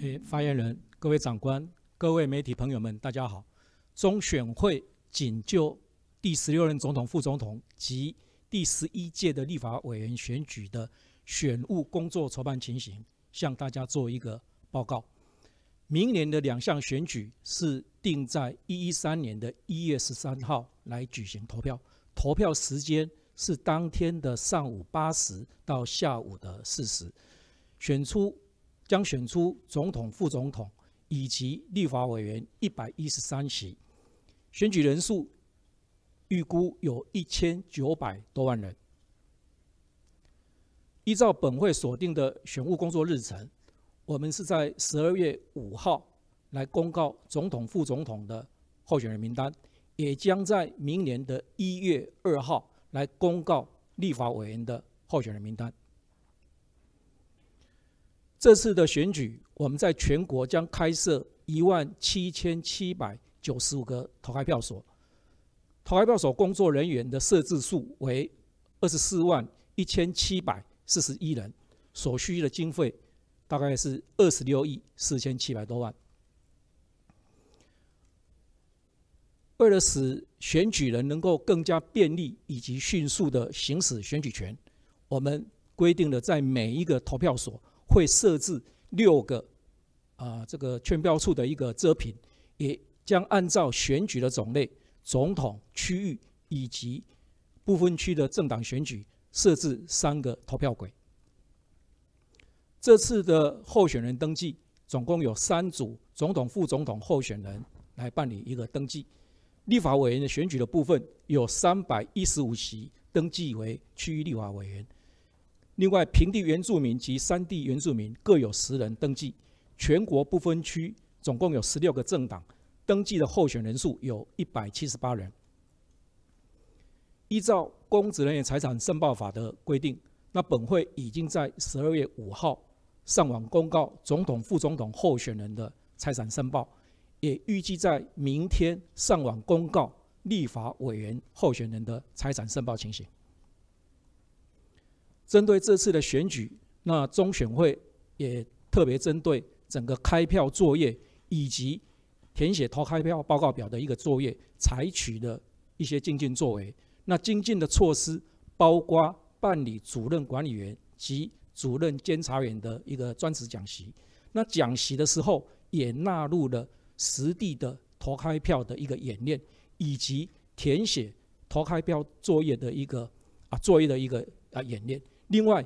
诶、发言人、各位长官、各位媒体朋友们，大家好。中选会仅就第十六任总统、副总统及第十一届的立法委员选举的选务工作筹办情形，向大家做一个报告。明年的两项选举是定在一一三年的一月十三号来举行投票，投票时间是当天的上午八时到下午的四时，选出。将选出总统、副总统以及立法委员一百一十三席，选举人数预估有一千九百多万人。依照本会锁定的选务工作日程，我们是在十二月五号来公告总统、副总统的候选人名单，也将在明年的一月二号来公告立法委员的候选人名单。这次的选举，我们在全国将开设一万七千七百九十五个投开票所，投开票所工作人员的设置数为二十四万一千七百四十一人，所需的经费大概是二十六亿四千七百多万。为了使选举人能够更加便利以及迅速的行使选举权，我们规定了在每一个投票所。会设置六个啊，这个圈标处的一个遮屏，也将按照选举的种类、总统区域以及部分区的政党选举，设置三个投票轨。这次的候选人登记，总共有三组总统、副总统候选人来办理一个登记。立法委员的选举的部分，有三百一十五席登记为区域立法委员。另外，平地原住民及山地原住民各有十人登记，全国不分区总共有十六个政党登记的候选人数有一百七十八人。依照公职人员财产申报法的规定，那本会已经在十二月五号上网公告总统、副总统候选人的财产申报，也预计在明天上网公告立法委员候选人的财产申报情形。针对这次的选举，那中选会也特别针对整个开票作业以及填写投开票报告表的一个作业，采取的一些精进作为。那精进的措施包括办理主任管理员及主任监察员的一个专职讲习。那讲习的时候也纳入了实地的投开票的一个演练，以及填写投开票作业的一个啊作业的一个啊演练。另外，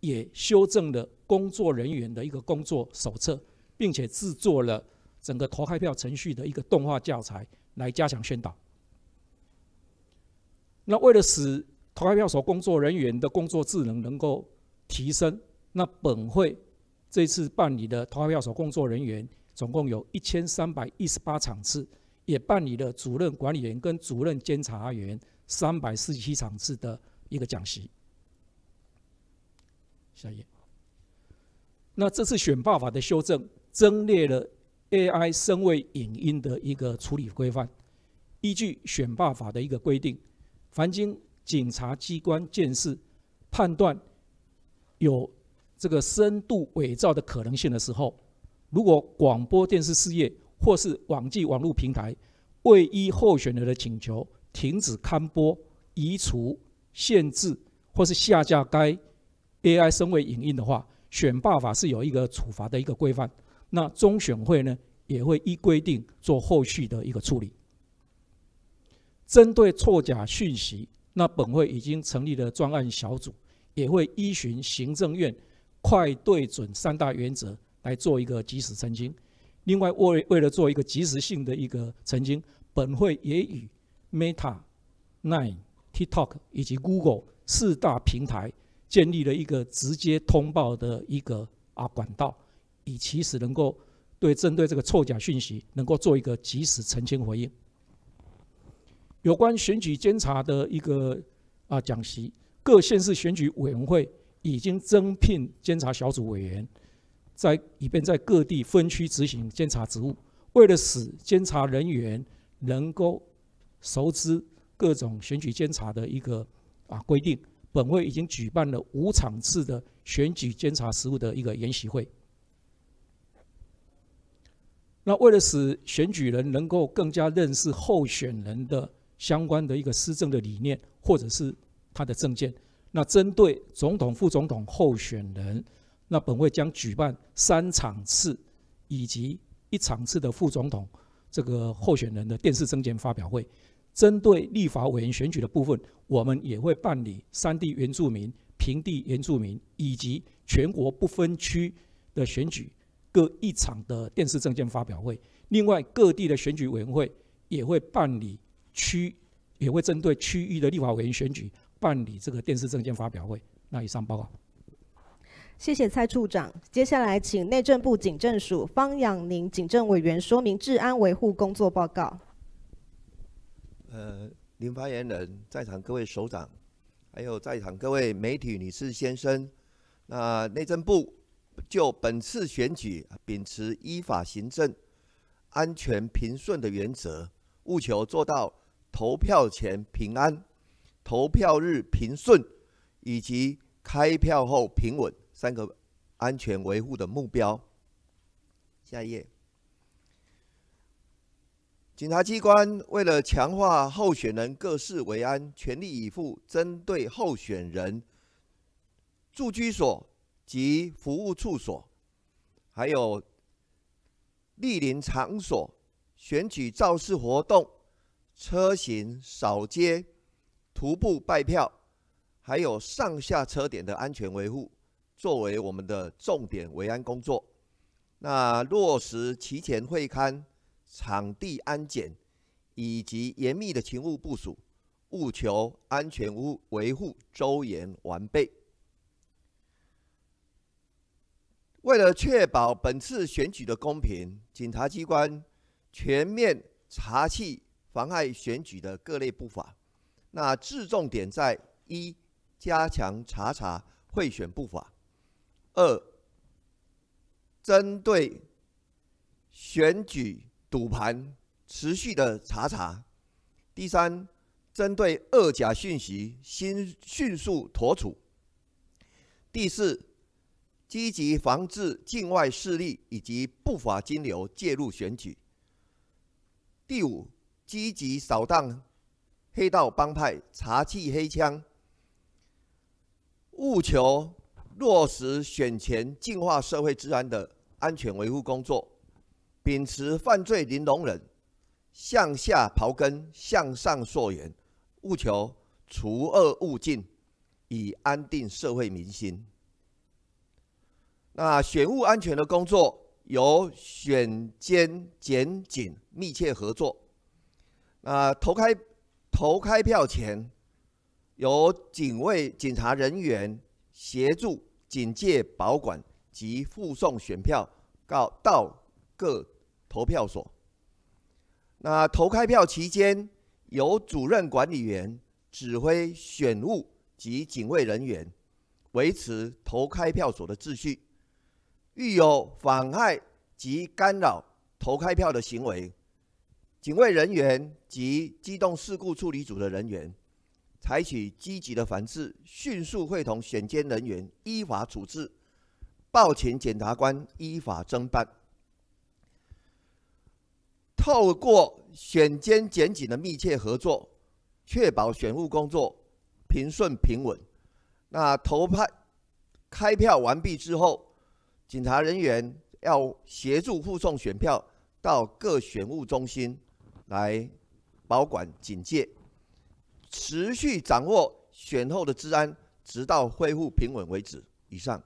也修正了工作人员的一个工作手册，并且制作了整个投开票程序的一个动画教材来加强宣导。那为了使投开票所工作人员的工作智能能够提升，那本会这次办理的投开票所工作人员总共有一千三百一十八场次，也办理了主任管理员跟主任监察员三百四十七场次的一个讲习。下一页。那这次《选罢法》的修正，增列了 AI 声位影音的一个处理规范。依据《选罢法》的一个规定，凡经警察机关见识、判断有这个深度伪造的可能性的时候，如果广播电视事业或是网际网络平台，未依候选人的请求停止刊播、移除、限制或是下架该。AI 身为影印的话，选罢法是有一个处罚的一个规范，那中选会呢也会依规定做后续的一个处理。针对错假讯息，那本会已经成立了专案小组，也会依循行政院快对准三大原则来做一个及时澄清。另外为为了做一个及时性的一个澄清，本会也与 Meta、n i n e TikTok 以及 Google 四大平台。建立了一个直接通报的一个啊管道，以及时能够对针对这个错假讯息能够做一个及时澄清回应。有关选举监察的一个啊讲席，各县市选举委员会已经增聘监察小组委员，在以便在各地分区执行监察职务。为了使监察人员能够熟知各种选举监察的一个啊规定。本会已经举办了五场次的选举监察实务的一个研习会。那为了使选举人能够更加认识候选人的相关的一个施政的理念，或者是他的政见，那针对总统、副总统候选人，那本会将举办三场次以及一场次的副总统这个候选人的电视政见发表会。针对立法委员选举的部分，我们也会办理山地原住民、平地原住民以及全国不分区的选举各一场的电视证件发表会。另外，各地的选举委员会也会办理区，也会针对区域的立法委员选举办理这个电视证件发表会。那以上报告。谢谢蔡处长。接下来，请内政部警政署方养宁警政委员说明治安维护工作报告。呃，林发言人，在场各位首长，还有在场各位媒体女士先生，那内政部就本次选举秉持依法行政、安全平顺的原则，务求做到投票前平安、投票日平顺以及开票后平稳三个安全维护的目标。下一页。警察机关为了强化候选人各市为安，全力以赴，针对候选人住居所及服务处所，还有莅临场所、选举造势活动、车型扫街、徒步拜票，还有上下车点的安全维护，作为我们的重点维安工作。那落实提前会刊。场地安检，以及严密的情务部署，务求安全维护周严完备。为了确保本次选举的公平，检察机关全面查气妨碍选举的各类不法。那治重点在：一、加强查查贿选不法；二、针对选举。赌盘持续的查查。第三，针对二假讯息，新迅速妥处。第四，积极防治境外势力以及不法金流介入选举。第五，积极扫荡黑道帮派，查缉黑枪，务求落实选前净化社会治安的安全维护工作。秉持犯罪零容忍，向下刨根，向上溯源，务求除恶务尽，以安定社会民心。那选务安全的工作由选监检警密切合作。那投开投开票前，由警卫警察人员协助警戒、保管及护送选票告到各。投票所，那投开票期间，由主任管理员指挥选务及警卫人员，维持投开票所的秩序。遇有妨害及干扰投开票的行为，警卫人员及机动事故处理组的人员，采取积极的防治，迅速会同选监人员依法处置，报请检察官依法侦办。透过选监检警的密切合作，确保选务工作平顺平稳。那投派开票完毕之后，警察人员要协助护送选票到各选务中心来保管警戒，持续掌握选后的治安，直到恢复平稳为止。以上。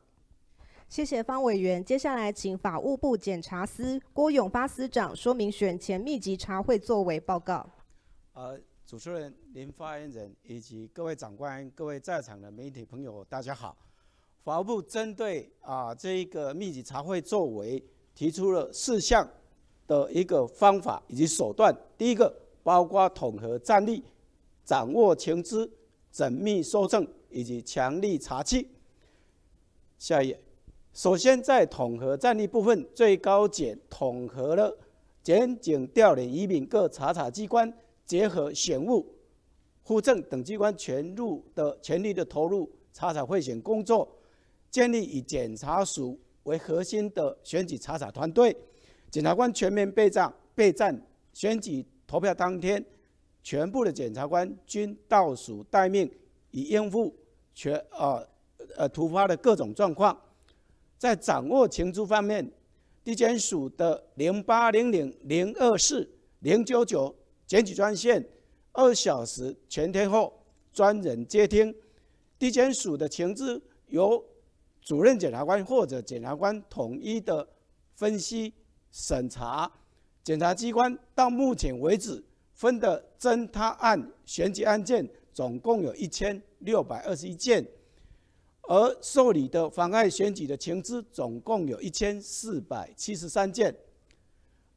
谢谢方委员。接下来，请法务部检察司郭永发司长说明选前密集查会作为报告。呃，主持人、您发言人以及各位长官、各位在场的媒体朋友，大家好。法务部针对啊这一个密集查会作为提出了四项的一个方法以及手段。第一个，包括统合战力、掌握情资、缜密搜证以及强力查缉。下一页。首先，在统合战力部分，最高检统合了检警调等移民各查察机关，结合选务、户政等机关全入的全力的投入查查会选工作，建立以检察署为核心的选举查查团队，检察官全面备战备战选举投票当天，全部的检察官均倒数待命，以应付全啊呃突发的各种状况。在掌握情资方面，地检署的零八零零零二四零九九检举专线，二小时全天候专人接听。地检署的情资由主任检察官或者检察官统一的分析审查。检察机关到目前为止分的侦查案、选举案件总共有一千六百二十一件。而受理的妨碍选举的情资总共有一千四百七十三件，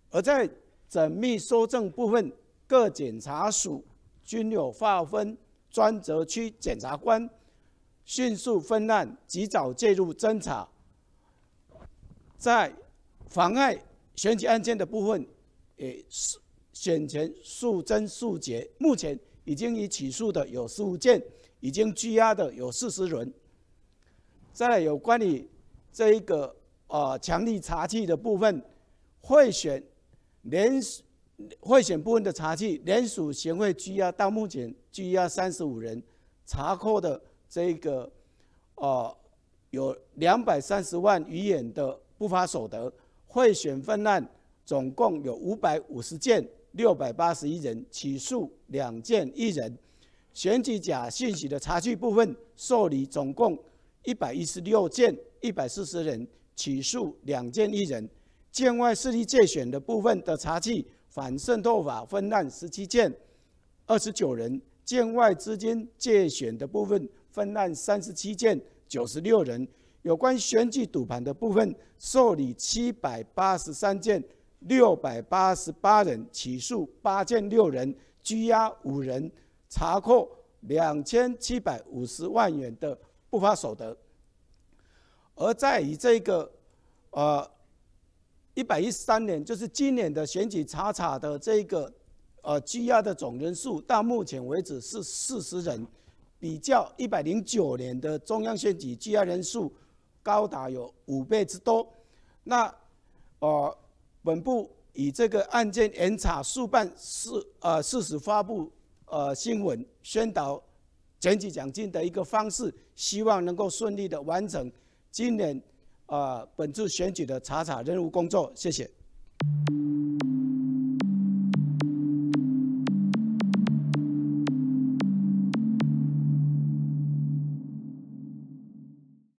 而在缜密搜证部分，各检察署均有划分专责区检察官，迅速分案，及早介入侦查。在妨碍选举案件的部分，也选前速侦速结。目前已经已起诉的有十五件，已经拘押的有四十人。再来有关于这一个呃强力查缉的部分，会选连会选部分的查缉，连署协会羁押到目前羁押三十五人，查扣的这一个呃有两百三十万余元的不法所得，会选分案总共有五百五十件，六百八十一人起诉两件一人，选举假信息的查缉部分受理总共。一百一十六件，一百四十人起诉两件一人；境外势力借选的部分的查缉反渗透法分案十七件，二十九人；境外资金借选的部分分案三十七件，九十六人；有关选举赌盘的部分受理七百八十三件，六百八十八人起诉八件六人，拘押五人，查扣两千七百五十万元的。不法所得，而在于这个，呃，一百一十三年，就是今年的选举查查的这个，呃，羁押的总人数到目前为止是四十人，比较一百零九年的中央选举羁押人数，高达有五倍之多。那，呃，本部以这个案件严查速办事，呃，事实发布，呃，新闻宣导。选举奖金的一个方式，希望能够顺利的完成今年啊本次选举的查查任务工作。谢谢。